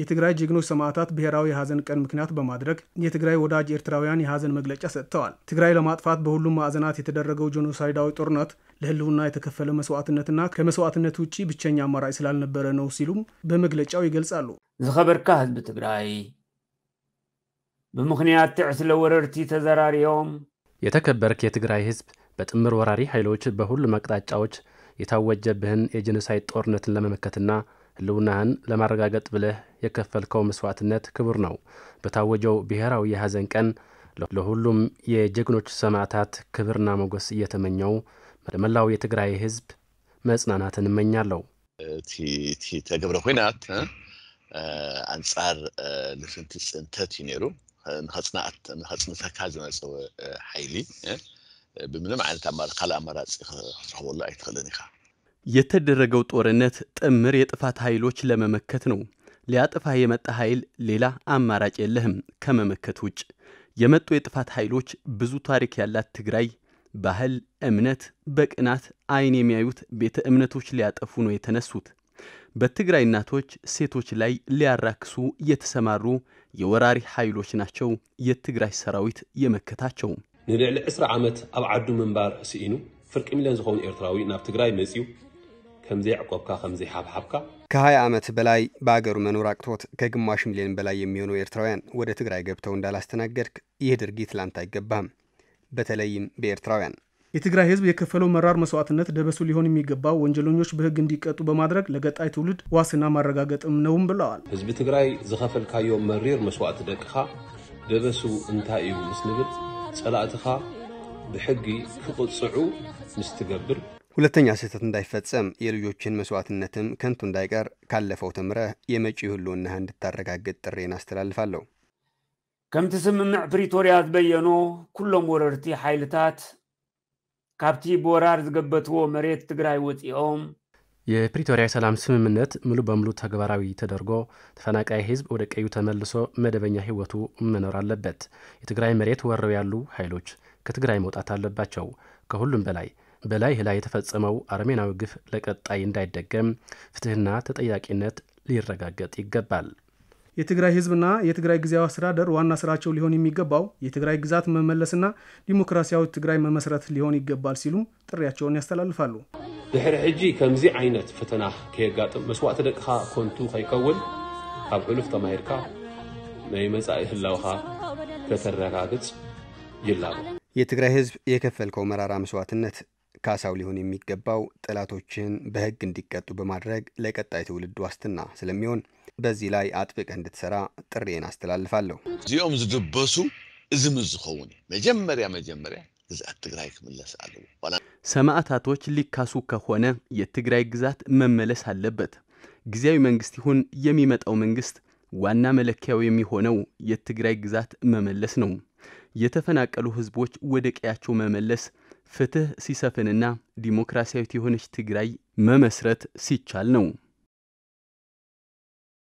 የትግራይ ጀግኖች ሰማዕታት ብሔራዊ የሀዘን ቀን ምክንያት በማድረግ የትግራይ ወዳጅ ኤርትራውያን የሀዘን መግለጫ ሰጥተዋል። ትግራይ ለማጥፋት በሁሉም ማዕዘናት የተደረገው ጄኖሳይዳዊ ጦርነት ለህልውና የተከፈለ መስዋዕትነትና ከመስዋዕትነት ውጭ ብቸኛ አማራጭ ስላልነበረ ነው ሲሉም በመግለጫው ይገልጻሉ። ዝኸበርካ ህዝቢ ትግራይ ብምክንያት ትዕስለ ወረርቲ ተዘራርዮም የተከበርክ የትግራይ ህዝብ በጥምር ወራሪ ኃይሎች በሁሉም አቅጣጫዎች የታወጀብህን የጀኖሳይድ ጦርነትን ለመመከትና ህልውናህን ለማረጋገጥ ብለህ የከፈልከው መስዋዕትነት ክቡር ነው። በታወጀው ብሔራዊ የሐዘን ቀን ለሁሉም የጀግኖች ሰማዕታት ክብርና ሞገስ እየተመኘው መላው የትግራይ ህዝብ መጽናናትን እመኛለሁ። እቲ ተገብረ ኩናት አንጻር ንፍንቲ ፅንተት እዩ ነይሩ ንኸፅንተካ ዝመፀወ ሓይሊ ብምንም ዓይነት ካልእ ኣማራፂ ክትረክበሉ ኣይትኽእልን ኢኻ የተደረገው ጦርነት ጥምር የጥፋት ኃይሎች ለመመከት ነው። ሊያጥፋ የመጣ ኃይል ሌላ አማራጭ የለህም ከመመከት ውጭ። የመጡ የጥፋት ኃይሎች ብዙ ታሪክ ያላት ትግራይ ባህል፣ እምነት በቅናት አይን የሚያዩት ቤተ እምነቶች ሊያጠፉ ነው የተነሱት። በትግራይ እናቶች፣ ሴቶች ላይ ሊያራክሱ የተሰማሩ የወራሪ ኃይሎች ናቸው የትግራይ ሰራዊት የመከታቸው። ንልዕሊ 20 ዓመት ኣብ ዓዱ ምንባር ስኢኑ ፍርቂ ሚልዮን ዝኸውን ኤርትራዊ ናብ ትግራይ መጺኡ ከምዘይዕቆብካ ከምዘይሓብሓብካ ከ20 ዓመት በላይ በአገሩ መኖር አቅቶት ከግማሽ ሚሊዮን በላይ የሚሆኑ ኤርትራውያን ወደ ትግራይ ገብተው እንዳላስተናገድክ ይህ ድርጊት ላንተ አይገባም በተለይም በኤርትራውያን የትግራይ ህዝብ የከፈለው መራር መስዋዕትነት ደበሱ ሊሆን የሚገባው ወንጀለኞች በህግ እንዲቀጡ በማድረግ ለገጣይ ትውልድ ዋስና ማረጋገጥም ነውም ብለዋል። ህዝቢ ትግራይ ዝኸፈልካዮ መሪር መስዋዕት ደቅኻ ደበሱ እንታይ እዩ ምስ ንብል ጸላእትኻ ብሕጊ ክቕፅዑ ምስ ትገብር ሁለተኛ ስህተት እንዳይፈጸም የልጆችን መስዋዕትነትም ከንቱ እንዳይቀር ካለፈው ተምረህ የመጪው ህልውናህ እንድታረጋግጥ ጥሬን አስተላልፋለሁ። ከምቲ ስምምዕ ፕሪቶሪያ ዝበየኖ ኩሎም ወረርቲ ሓይልታት ካብቲ ቦራር ዝገበትዎ መሬት ትግራይ ወፂኦም የፕሪቶሪያ የሰላም ስምምነት ሙሉ በሙሉ ተግባራዊ ተደርጎ ተፈናቃይ ህዝብ ወደ ቀዩ ተመልሶ መደበኛ ህይወቱ መኖር አለበት። የትግራይ መሬት ወረው ያሉ ኃይሎች ከትግራይ መውጣት አለባቸው። ከሁሉም በላይ በላይህ ላይ የተፈጸመው አረሜናዊ ግፍ ለቀጣይ እንዳይደገም ፍትህና ተጠያቂነት ሊረጋገጥ ይገባል። የትግራይ ህዝብና የትግራይ ጊዜያዊ አስተዳደር ዋና ስራቸው ሊሆን የሚገባው የትግራይ ግዛት መመለስና ዲሞክራሲያዊ ትግራይ መመስረት ሊሆን ይገባል ሲሉም ጥሪያቸውን ያስተላልፋሉ። ድሕሪ ሕጂ ከምዚ ዓይነት ፈተና ከየጋጥም መስዋዕቲ ደቅኻ ኮንቱ ከይከውን ካብ ሕሉፍ ተማሂርካ ናይ መጻኢ ህላውኻ ከተረጋግጽ ይላሉ። የትግራይ ህዝብ የከፈልከው መራራ መስዋዕትነት ካሳው ሊሆን የሚገባው ጠላቶችን በሕግ እንዲቀጡ በማድረግ ለቀጣይ ትውልድ ዋስትና ስለሚሆን በዚህ ላይ አጥብቀ እንድትሰራ ጥሬን አስተላልፋለሁ። እዚኦም ዝድበሱ እዝም ዝኸውን መጀመሪያ መጀመሪያ ግዛት ትግራይ ክምለስ አለዎ። ሰማዕታቶች ሊካሱ ከሆነ የትግራይ ግዛት መመለስ አለበት። ጊዜያዊ መንግስት ይሁን የሚመጣው መንግስት ዋና መለኪያው የሚሆነው የትግራይ ግዛት መመለስ ነው። የተፈናቀሉ ህዝቦች ወደ ቀያቸው መመለስ ፍትህ ሲሰፍንና ዲሞክራሲያዊት የሆነች ትግራይ መመስረት ሲቻል ነው።